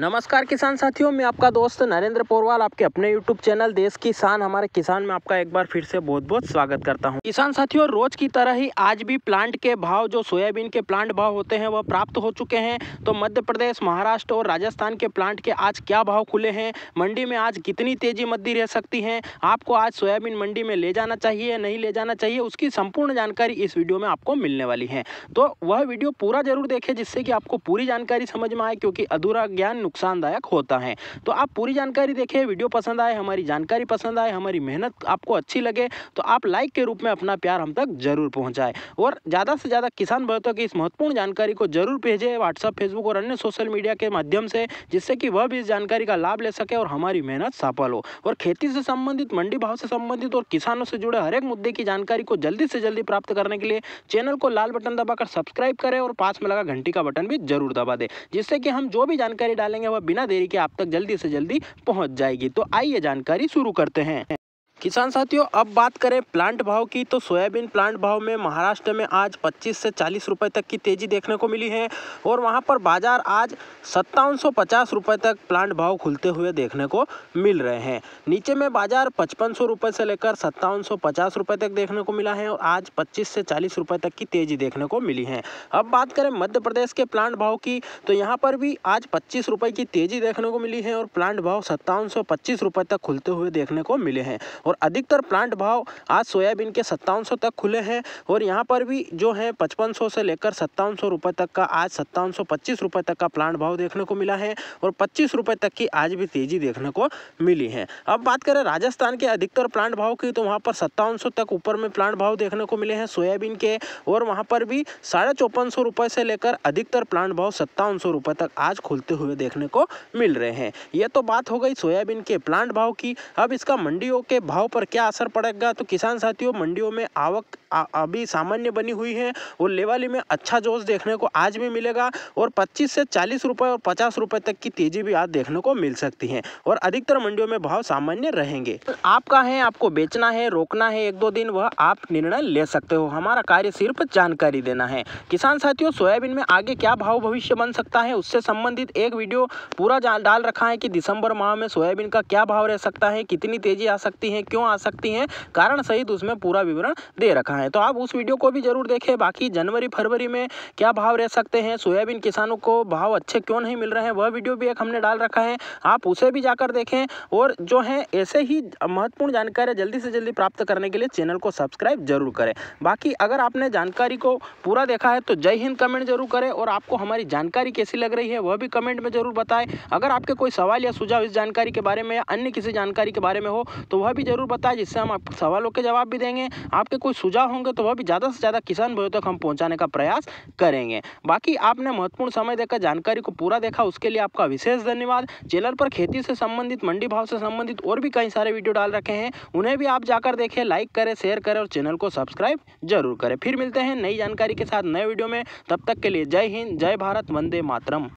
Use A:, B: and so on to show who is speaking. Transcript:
A: नमस्कार किसान साथियों मैं आपका दोस्त नरेंद्र पोरवाल आपके अपने यूट्यूब चैनल देश की शान हमारे किसान में आपका एक बार फिर से बहुत बहुत स्वागत करता हूं किसान साथियों रोज की तरह ही आज भी प्लांट के भाव जो सोयाबीन के प्लांट भाव होते हैं वह प्राप्त हो चुके हैं तो मध्य प्रदेश महाराष्ट्र और राजस्थान के प्लांट के आज क्या भाव खुले हैं मंडी में आज कितनी तेजी मद्दी रह सकती है आपको आज सोयाबीन मंडी में ले जाना चाहिए या नहीं ले जाना चाहिए उसकी संपूर्ण जानकारी इस वीडियो में आपको मिलने वाली है तो वह वीडियो पूरा जरूर देखे जिससे कि आपको पूरी जानकारी समझ में आए क्योंकि अधूरा ज्ञान नुकसानदायक होता है तो आप पूरी जानकारी देखिए वीडियो पसंद आए हमारी जानकारी पसंद आए हमारी मेहनत आपको अच्छी लगे तो आप लाइक के रूप में अपना प्यार हम तक जरूर पहुँचाए और ज़्यादा से ज़्यादा किसान भाइयों तक इस महत्वपूर्ण जानकारी को जरूर भेजें व्हाट्सअप फेसबुक और अन्य सोशल मीडिया के माध्यम से जिससे कि वह भी इस जानकारी का लाभ ले सके और हमारी मेहनत सफल हो और खेती से संबंधित मंडी भाव से संबंधित और किसानों से जुड़े हरेक मुद्दे की जानकारी को जल्दी से जल्दी प्राप्त करने के लिए चैनल को लाल बटन दबाकर सब्सक्राइब करें और पास में लगा घंटी का बटन भी जरूर दबा दें जिससे कि हम जो भी जानकारी डालें डालेंगे वह बिना देरी के आप तक जल्दी से जल्दी पहुंच जाएगी तो आइए जानकारी शुरू करते हैं किसान साथियों अब बात करें प्लांट भाव की तो सोयाबीन प्लांट भाव में महाराष्ट्र में आज 25 से 40 रुपए तक की तेजी देखने को मिली है और वहां पर बाजार आज सत्तावन सौ तक प्लांट भाव खुलते हुए देखने को मिल रहे हैं नीचे में बाजार पचपन सौ से लेकर सत्तावन सौ तक देखने को मिला है और आज पच्चीस से चालीस रुपये तक की तेजी देखने को मिली है अब बात करें मध्य प्रदेश के प्लांट भाव की तो यहाँ पर भी आज पच्चीस रुपये की तेजी देखने को मिली है और प्लांट भाव सत्तावन सौ तक खुलते हुए देखने को मिले हैं और और अधिकतर प्लांट भाव आज सोयाबीन के सत्तावन तक खुले हैं और यहाँ पर भी जो है पचपन से लेकर सत्तावन सौ तक का आज सत्तावन सौ तक का प्लांट भाव देखने को मिला है और पच्चीस तक की आज भी तेज़ी देखने को मिली है अब बात करें राजस्थान के अधिकतर प्लांट भाव की तो वहाँ पर सत्तावन तक ऊपर में प्लांट भाव देखने को मिले हैं सोयाबीन के और वहाँ पर भी साढ़े चौपन सौ रुपये से लेकर अधिकतर प्लांट भाव सत्तावन सौ रुपये तक आज खुलते हुए देखने को मिल रहे हैं यह तो बात हो गई सोयाबीन के प्लांट भाव की अब इसका मंडियों के भाव भाव पर क्या असर पड़ेगा तो किसान साथियों मंडियों में आवक अभी सामान्य बनी हुई है वो लेवाली में अच्छा जोश देखने को आज भी मिलेगा और पच्चीस से चालीस रुपये और पचास रुपये तक की तेजी भी आज देखने को मिल सकती है और अधिकतर मंडियों में भाव सामान्य रहेंगे आपका है आपको बेचना है रोकना है एक दो दिन वह आप निर्णय ले सकते हो हमारा कार्य सिर्फ जानकारी देना है किसान साथियों सोयाबीन में आगे क्या भाव भविष्य बन सकता है उससे संबंधित एक वीडियो पूरा डाल रखा है कि दिसंबर माह में सोयाबीन का क्या भाव रह सकता है कितनी तेजी आ सकती है क्यों आ सकती है कारण सहित उसमें पूरा विवरण दे रखा है है तो आप उस वीडियो को भी जरूर देखें बाकी जनवरी फरवरी में क्या भाव रह सकते हैं सोयाबीन किसानों को भाव अच्छे क्यों नहीं मिल रहे हैं वह वीडियो भी एक हमने डाल रखा है आप उसे भी जाकर देखें और जो है ऐसे ही महत्वपूर्ण जानकारी जल्दी से जल्दी प्राप्त करने के लिए चैनल को सब्सक्राइब जरूर करें बाकी अगर आपने जानकारी को पूरा देखा है तो जय हिंद कमेंट जरूर करें और आपको हमारी जानकारी कैसी लग रही है वह भी कमेंट में जरूर बताएं अगर आपके कोई सवाल या सुझाव इस जानकारी के बारे में या अन्य किसी जानकारी के बारे में हो तो वह भी जरूर बताएं जिससे हम आप सवालों के जवाब भी देंगे आपके कोई सुझाव होंगे तो वह भी ज़्यादा से ज़्यादा किसान भाइयों तक हम पहुँचाने का प्रयास करेंगे बाकी आपने महत्वपूर्ण समय देकर जानकारी को पूरा देखा उसके लिए आपका विशेष धन्यवाद चैनल पर खेती से संबंधित मंडी भाव से संबंधित और भी कई सारे वीडियो डाल रखे हैं उन्हें भी आप जाकर देखें लाइक करें शेयर करें और चैनल को सब्सक्राइब जरूर करें फिर मिलते हैं नई जानकारी के साथ नए वीडियो में तब तक के लिए जय हिंद जय भारत वंदे मातरम